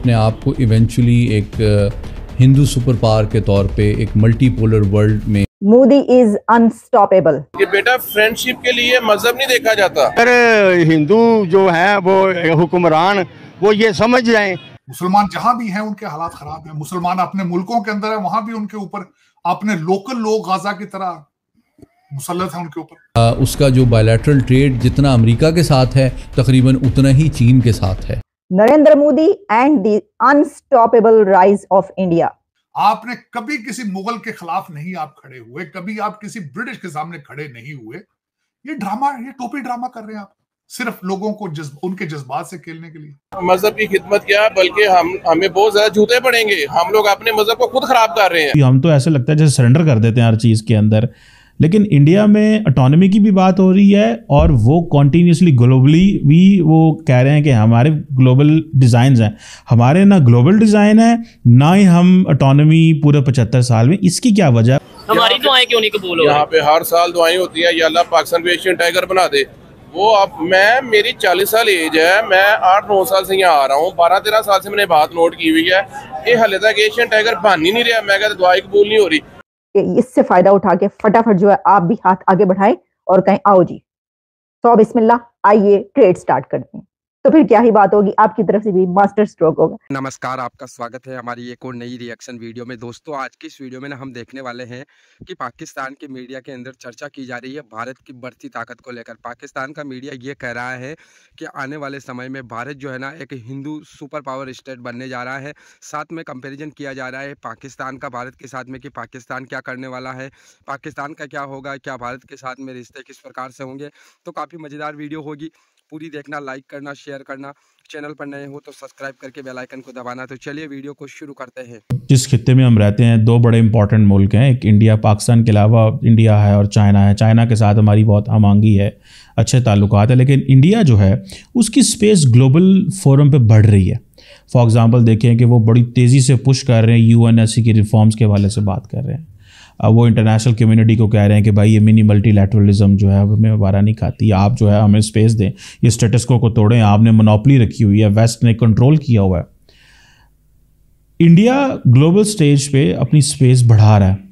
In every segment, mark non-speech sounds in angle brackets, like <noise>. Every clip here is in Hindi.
अपने आप को इवेंचुअली एक हिंदू सुपर पावर के तौर पे एक मल्टीपोलर वर्ल्ड में मोदी इज अनस्टॉपेबल ये बेटा फ्रेंडशिप के लिए मजहब नहीं देखा जाता अरे हिंदू uh, जो है वो हुक्मरान वो ये समझ जाए मुसलमान जहाँ भी हैं उनके हालात खराब हैं मुसलमान अपने मुल्कों के अंदर है वहां भी उनके ऊपर अपने लोकल लोग गाजा की तरह मुसलत है उनके ऊपर uh, उसका जो बायोलेटरल ट्रेड जितना अमेरिका के साथ है तकरीबन उतना ही चीन के साथ है Narendra Modi and the unstoppable rise of India आपने कभी किसी मुगल के खिलाफ नहीं आप खड़े हुए कभी आप किसी ब्रिटिश के सामने खड़े नहीं हुए ये ड्रामा ये टोपी ड्रामा कर रहे हैं आप सिर्फ लोगों को जज्ब, उनके जज्बात से खेलने के लिए मजहब की खिदमत क्या है बल्कि हम हमें बहुत ज्यादा जूते पड़ेंगे हम लोग अपने मजहब को खुद खराब कर रहे हैं हम तो ऐसे लगता है जैसे सरेंडर कर देते हैं हर चीज के अंदर लेकिन इंडिया में अटोनमी की भी बात हो रही है और वो कॉन्टीन्यूसली ग्लोबली भी वो कह रहे हैं कि हमारे ग्लोबल डिज़ाइन हैं हमारे ना ग्लोबल डिज़ाइन है ना ही हम अटोनमी पूरे पचहत्तर साल में इसकी क्या वजह हमारी दुआएं क्यों नहीं कबूल यहाँ पे हर साल दुआएं होती है या अल्लाह पाकिस्तान को एशियन टाइगर बना दे वो अब मैं मेरी चालीस साल एज है मैं आठ नौ साल से यहाँ आ रहा हूँ बारह तेरह साल से मैंने बात नोट की हुई है ये हले तक एशियन टाइगर बन ही नहीं रहा मैं कहते दुआई कबूल नहीं हो रही इससे फायदा उठा के फटाफट जो है आप भी हाथ आगे बढ़ाएं और कहें आओ जी तो अब बिस्मिल्लाह आइए ट्रेड स्टार्ट करते हैं तो फिर क्या ही बात होगी आपकी तरफ से भी मास्टर स्ट्रोक होगा नमस्कार आपका स्वागत है हमारी एक और नई रिएक्शन वीडियो में दोस्तों आज की इस वीडियो में ना हम देखने वाले हैं कि पाकिस्तान के मीडिया के अंदर चर्चा की जा रही है भारत की बढ़ती ताकत को लेकर पाकिस्तान का मीडिया ये कह रहा है कि आने वाले समय में भारत जो है ना एक हिंदू सुपर पावर स्टेट बनने जा रहा है साथ में कंपेरिजन किया जा रहा है पाकिस्तान का भारत के साथ में कि पाकिस्तान क्या करने वाला है पाकिस्तान का क्या होगा क्या भारत के साथ में रिश्ते किस प्रकार से होंगे तो काफ़ी मज़ेदार वीडियो होगी पूरी देखना लाइक करना शेयर करना चैनल पर नए हो तो सब्सक्राइब करके बेल आइकन को दबाना तो चलिए वीडियो को शुरू करते हैं जिस खत्े में हम रहते हैं दो बड़े इंपॉर्टेंट मुल्क हैं एक इंडिया पाकिस्तान के अलावा इंडिया है और चाइना है चाइना के साथ हमारी बहुत हमांगी है अच्छे ताल्लुक है लेकिन इंडिया जो है उसकी स्पेस ग्लोबल फोरम पर बढ़ रही है फॉर एग्ज़ाम्पल देखें कि वो बड़ी तेज़ी से पुश कर रहे हैं यू की रिफॉर्म्स के हवाले से बात कर रहे हैं वो इंटरनेशनल कम्युनिटी को कह रहे हैं कि भाई ये मिनी मल्टीलैटरलिज्म जो है हमें वारा नहीं खाती आप जो है हमें स्पेस दें ये स्टेटस को को तोड़ें आपने मोनोपली रखी हुई है वेस्ट ने कंट्रोल किया हुआ है इंडिया ग्लोबल स्टेज पे अपनी स्पेस बढ़ा रहा है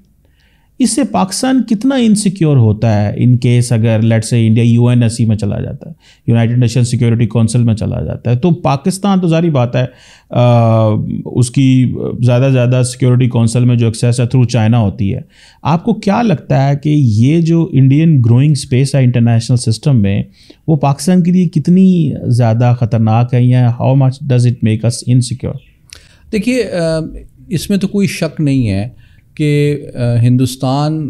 इससे पाकिस्तान कितना इनसिक्योर होता है इन केस अगर लेट से इंडिया यू एन में चला जाता है यूनाइटेड नेशन सिक्योरिटी काउंसिल में चला जाता है तो पाकिस्तान तो जारी बात है आ, उसकी ज़्यादा ज़्यादा सिक्योरिटी काउंसिल में जो एक्सेस है थ्रू चाइना होती है आपको क्या लगता है कि ये जो इंडियन ग्रोइंग स्पेस है इंटरनेशनल सिस्टम में वो पाकिस्तान के लिए कितनी ज़्यादा ख़तरनाक है या how much does it make us insecure देखिए इसमें तो कोई शक नहीं है कि हिंदुस्तान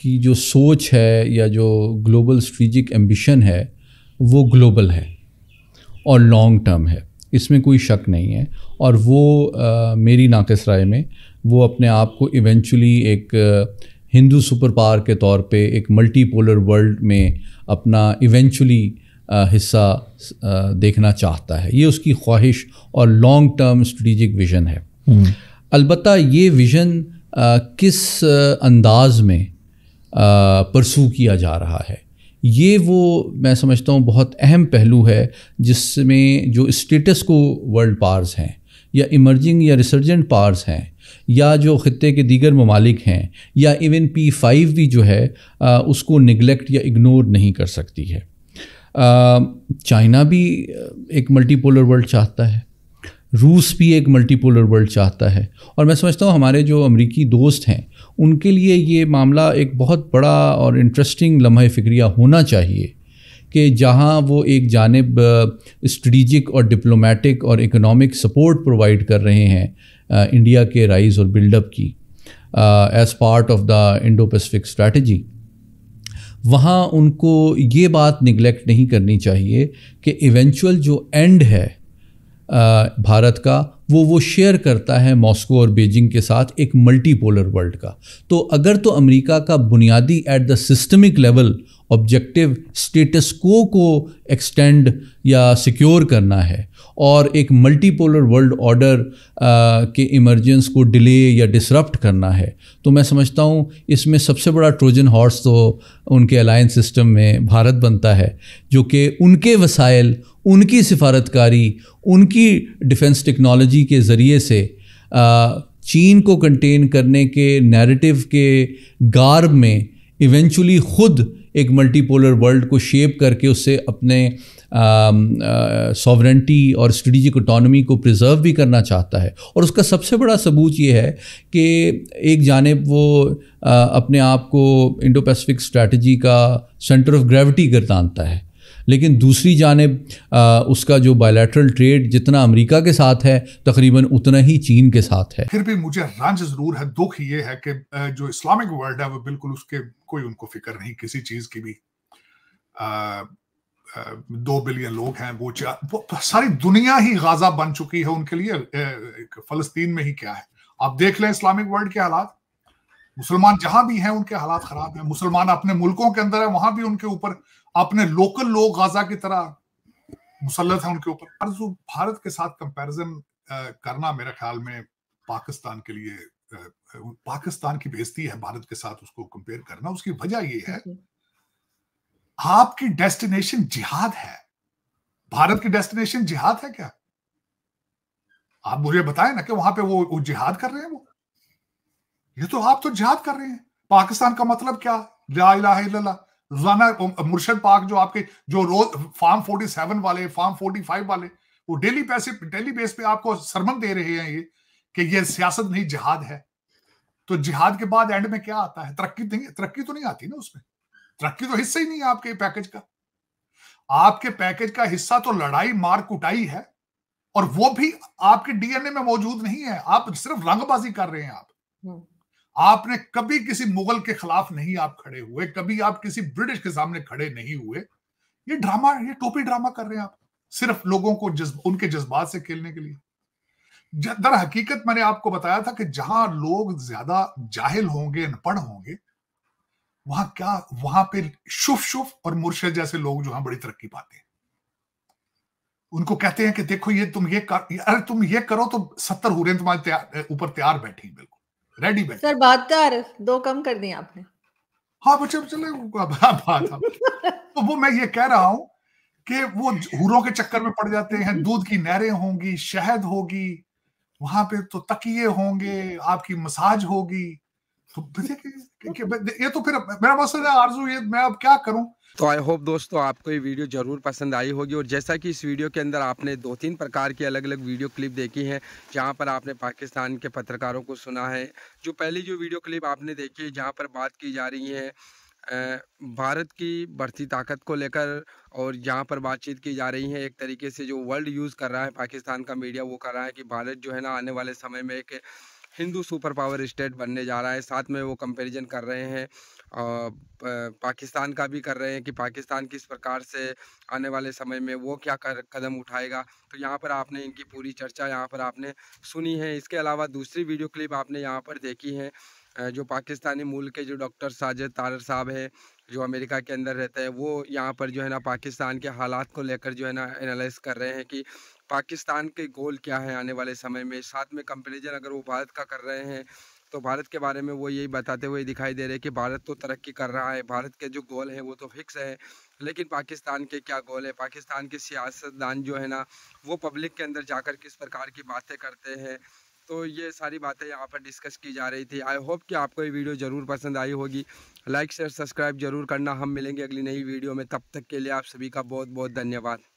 की जो सोच है या जो ग्लोबल स्ट्रेटिक एम्बिशन है वो ग्लोबल है और लॉन्ग टर्म है इसमें कोई शक नहीं है और वो आ, मेरी नाकस राय में वो अपने आप को इवेंचुअली एक हिंदू सुपर पावर के तौर पे एक मल्टीपोलर वर्ल्ड में अपना इवेंचुअली हिस्सा देखना चाहता है ये उसकी ख्वाहिश और लॉन्ग टर्म स्ट्रेटिक विजन है हम्म। अलबत् ये विज़न किस अंदाज़ में परसू किया जा रहा है ये वो मैं समझता हूँ बहुत अहम पहलू है जिसमें जो स्टेटस को वर्ल्ड पार्स हैं या इमर्जिंग या रिसर्जेंट पार्स हैं या जो ख़त्े के दीगर ममालिक हैं या इवन पी फाइव भी जो है आ, उसको निगलेक्ट या इग्नोर नहीं कर सकती है चाइना भी एक मल्टीपोलर वर्ल्ड चाहता है रूस भी एक मल्टीपोलर वर्ल्ड चाहता है और मैं समझता हूँ हमारे जो अमरीकी दोस्त हैं उनके लिए ये मामला एक बहुत बड़ा और इंटरेस्टिंग लम्हा फ़िक्रिया होना चाहिए कि जहाँ वो एक जानब स्ट्रेटिजिक और डिप्लोमेटिक और इकोनॉमिक सपोर्ट प्रोवाइड कर रहे हैं इंडिया के राइज़ और बिल्डअप की as part of the Indo Pacific strategy वहाँ उनको ये बात निगलेक्ट नहीं करनी चाहिए कि इवेंचुअल जो एंड है भारत का वो वो शेयर करता है मॉस्को और बीजिंग के साथ एक मल्टीपोलर वर्ल्ड का तो अगर तो अमेरिका का बुनियादी at the systemic level objective status को को एक्सटेंड या सिक्योर करना है और एक मल्टीपोलर वर्ल्ड ऑर्डर के इमरजेंस को डिले या डिसरप्ट करना है तो मैं समझता हूँ इसमें सबसे बड़ा ट्रोजन हॉर्स तो उनके अलायंस सिस्टम में भारत बनता है जो कि उनके वसाइल उनकी सिफारतकारी उनकी डिफेंस टेक्नोलॉजी के ज़रिए से आ, चीन को कंटेन करने के नैरेटिव के गार्ब में इवेंचुअली ख़ुद एक मल्टीपोलर वर्ल्ड को शेप करके उससे अपने सॉवरेंटी um, uh, और स्ट्रेटिजिक इकोनॉमी को प्रिजर्व भी करना चाहता है और उसका सबसे बड़ा सबूत ये है कि एक जानब वो आ, uh, अपने आप को इंडो पैसिफिक स्ट्रैटी का सेंटर ऑफ ग्रेविटी गिरदानता है लेकिन दूसरी जानब उसका जो बायोलेट्रल ट्रेड जितना अमेरिका के साथ है तकरीबन उतना ही चीन के साथ है फिर भी मुझे रंज ज़रूर है दुख ये है कि जो इस्लामिक वर्ल्ड है वो बिल्कुल उसके कोई उनको फिक्र नहीं किसी चीज़ की भी आ, दो बिलियन लोग हैं वो, वो सारी दुनिया ही गाजा बन चुकी है उनके लिए फलस्तीन में ही क्या है आप देख लें इस्लामिक वर्ल्ड के हालात मुसलमान जहां भी हैं उनके हालात खराब हैं मुसलमान अपने मुल्कों के अंदर है वहां भी उनके ऊपर अपने लोकल लोग गाजा की तरह मुसलत है उनके ऊपर भारत के साथ कंपैरिजन करना मेरे ख्याल में पाकिस्तान के लिए पाकिस्तान की बेजती है भारत के साथ उसको कंपेयर करना उसकी वजह यह है आपकी डेस्टिनेशन जिहाद है भारत की डेस्टिनेशन जिहाद है क्या आप मुझे बताएं ना कि वहां पे वो, वो जिहाद कर रहे हैं वो ये तो आप तो जहाद कर रहे हैं पाकिस्तान का मतलब क्या ला इला मुर्शद पाक जो आपके जो रोज फार्म 47 वाले फार्म 45 वाले वो डेली पैसे डेली बेस पे आपको सरमन दे रहे हैं ये कि ये सियासत नहीं जिहाद है तो जिहाद के बाद एंड में क्या आता है तरक्की नहीं तरक्की तो नहीं आती ना उसमें तरक्की तो हिस्सा ही नहीं है आपके पैकेज का आपके पैकेज का हिस्सा तो लड़ाई मार कुटाई है और वो भी आपके डीएनए में मौजूद नहीं है आप सिर्फ रंगबाजी कर रहे हैं आप हम्म। आपने कभी किसी मुगल के खिलाफ नहीं आप खड़े हुए कभी आप किसी ब्रिटिश के सामने खड़े नहीं हुए ये ड्रामा ये टोपी ड्रामा कर रहे हैं आप सिर्फ लोगों को जज्ब उनके जज्बात से खेलने के लिए दर हकीकत मैंने आपको बताया था कि जहां लोग ज्यादा जाहिल होंगे अनपढ़ होंगे वहां क्या वहां पे शुफ शुफ और मुर्शे जैसे लोग जो है बड़ी तरक्की पाते हैं उनको कहते हैं कि देखो ये तुम ये कर, अरे तुम ये करो तो सत्तर हुरें तुम्हारे ऊपर तैयार बैठी बिल्कुल बैठ सर कर दो कम कर दिए आपने हाँ बच्चे चले बात <laughs> तो वो मैं ये कह रहा हूँ कि वो हूरों के चक्कर में पड़ जाते हैं हम्म। दूध की नहरें होंगी शहद होगी वहां पे तो तकिए होंगे आपकी मसाज होगी ये तो फिर मेरा मसल है आरजू ये मैं अब क्या करूं तो आई होप दोस्तों आपको ये वीडियो जरूर पसंद आई होगी और जैसा कि इस वीडियो के अंदर आपने दो तीन प्रकार की अलग अलग वीडियो क्लिप देखी है जहां पर आपने पाकिस्तान के पत्रकारों को सुना है जो पहली जो वीडियो क्लिप आपने देखी है जहाँ पर बात की जा रही है भारत की बढ़ती ताकत को लेकर और जहाँ पर बातचीत की जा रही है एक तरीके से जो वर्ल्ड यूज़ कर रहा है पाकिस्तान का मीडिया वो कर रहा है कि भारत जो है ना आने वाले समय में एक हिंदू सुपर पावर स्टेट बनने जा रहा है साथ में वो कंपैरिजन कर रहे हैं पाकिस्तान का भी कर रहे हैं कि पाकिस्तान किस प्रकार से आने वाले समय में वो क्या कर, कदम उठाएगा तो यहाँ पर आपने इनकी पूरी चर्चा यहाँ पर आपने सुनी है इसके अलावा दूसरी वीडियो क्लिप आपने यहाँ पर देखी है जो पाकिस्तानी मूल के जो डॉक्टर साजिद तारर साहब हैं जो अमेरिका के अंदर रहते हैं वो यहाँ पर जो है ना पाकिस्तान के हालात को लेकर जो है ना एनालाइज कर रहे हैं कि पाकिस्तान के गोल क्या हैं आने वाले समय में साथ में कंपेरिजन अगर वो भारत का कर रहे हैं तो भारत के बारे में वो यही बताते हुए दिखाई दे रहे हैं कि भारत तो तरक्की कर रहा है भारत के जो गोल हैं वो तो फिक्स है लेकिन पाकिस्तान के क्या गोल है पाकिस्तान के सियासतदान जो है ना वो पब्लिक के अंदर जाकर किस प्रकार की बातें करते हैं तो ये सारी बातें यहाँ पर डिस्कस की जा रही थी आई होप कि आपको ये वीडियो ज़रूर पसंद आई होगी लाइक शेयर सब्सक्राइब जरूर करना हम मिलेंगे अगली नई वीडियो में तब तक के लिए आप सभी का बहुत बहुत धन्यवाद